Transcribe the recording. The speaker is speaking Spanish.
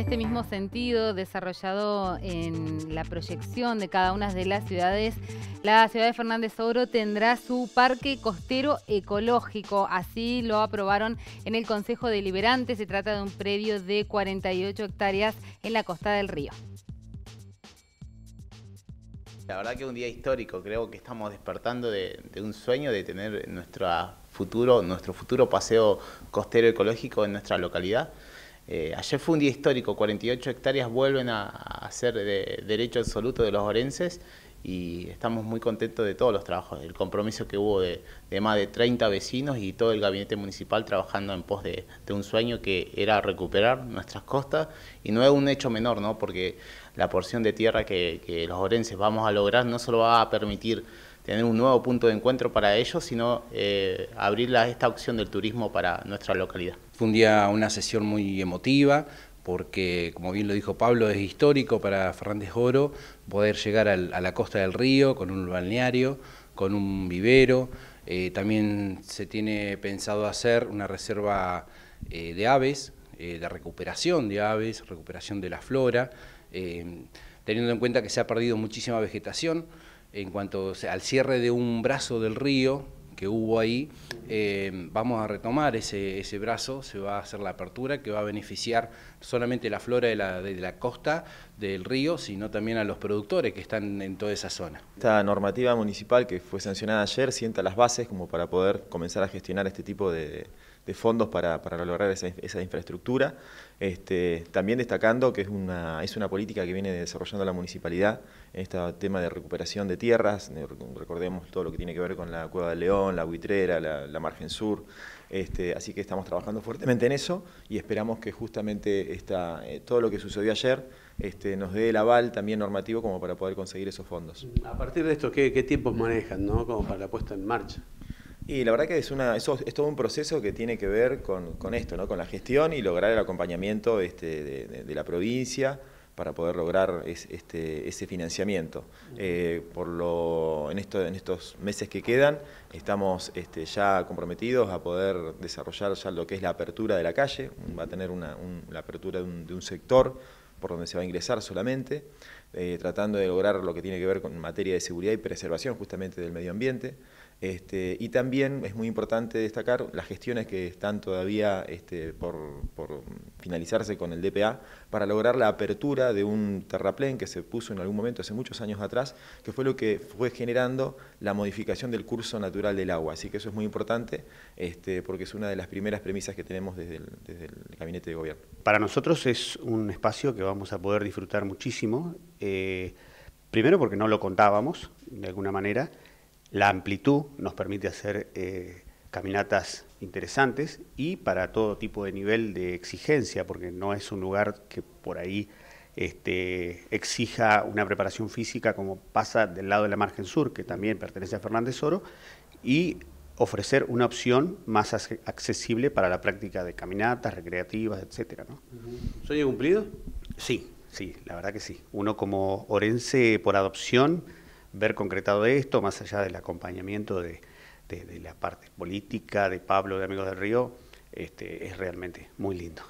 En este mismo sentido, desarrollado en la proyección de cada una de las ciudades, la ciudad de Fernández Oro tendrá su parque costero ecológico. Así lo aprobaron en el Consejo Deliberante. Se trata de un predio de 48 hectáreas en la costa del río. La verdad que es un día histórico, creo que estamos despertando de, un sueño de tener nuestro futuro, nuestro futuro paseo costero ecológico en nuestra localidad. Eh, ayer fue un día histórico, 48 hectáreas vuelven a, ser de derecho absoluto de los orenses y estamos muy contentos de todos los trabajos, el compromiso que hubo de, más de 30 vecinos y todo el gabinete municipal trabajando en pos de, un sueño que era recuperar nuestras costas y no es un hecho menor, ¿no? porque la porción de tierra que, que los orenses vamos a lograr no solo va a permitir tener un nuevo punto de encuentro para ellos, sino eh, abrir esta opción del turismo para nuestra localidad. Fue un día una sesión muy emotiva, porque como bien lo dijo Pablo, es histórico para Fernández Oro poder llegar a la costa del río con un balneario, con un vivero. Eh, también se tiene pensado hacer una reserva eh, de aves, eh, de recuperación de aves, recuperación de la flora, eh, teniendo en cuenta que se ha perdido muchísima vegetación en cuanto al cierre de un brazo del río que hubo ahí, eh, vamos a retomar ese, ese, brazo, se va a hacer la apertura que va a beneficiar solamente la flora de la, de la costa del río, sino también a los productores que están en toda esa zona. Esta normativa municipal que fue sancionada ayer sienta las bases como para poder comenzar a gestionar este tipo de, de fondos para, lograr esa, infraestructura. Este, también destacando que es una, es una política que viene desarrollando la municipalidad en este tema de recuperación de tierras, recordemos todo lo que tiene que ver con la Cueva de León, la Buitrera, la, Margen Sur, este, así que estamos trabajando fuertemente en eso y esperamos que justamente eh, todo lo que sucedió ayer este, nos dé el aval también normativo como para poder conseguir esos fondos. A partir de esto, ¿qué, qué tiempos manejan ¿no? como para la puesta en marcha? Y la verdad que es, una, eso es todo un proceso que tiene que ver con, esto, ¿no? con la gestión y lograr el acompañamiento este, de, la provincia para poder lograr este, ese financiamiento. Eh, por lo, en, esto, en estos meses que quedan estamos este, ya comprometidos a poder desarrollar ya lo que es la apertura de la calle, va a tener una, la apertura de un, de un sector por donde se va a ingresar solamente. Eh, tratando de lograr lo que tiene que ver con materia de seguridad y preservación justamente del medio ambiente. Este, y también es muy importante destacar las gestiones que están todavía este, por, finalizarse con el DPA para lograr la apertura de un terraplén que se puso en algún momento hace muchos años atrás, que fue lo que fue generando la modificación del curso natural del agua. Así que eso es muy importante este, porque es una de las primeras premisas que tenemos desde desde el gabinete de gobierno. Para nosotros es un espacio que vamos a poder disfrutar muchísimo eh, primero porque no lo contábamos, de alguna manera. La amplitud nos permite hacer eh, caminatas interesantes y para todo tipo de nivel de exigencia, porque no es un lugar que por ahí este, exija una preparación física como pasa del lado de la margen sur, que también pertenece a Fernández Oro, y ofrecer una opción más accesible para la práctica de caminatas, recreativas, etcétera. ¿no? ¿Sueño cumplido? Sí, sí, la verdad que sí. Uno como orense por adopción, ver concretado esto, más allá del acompañamiento de, la parte política de Pablo de Amigos del Río, este, es realmente muy lindo.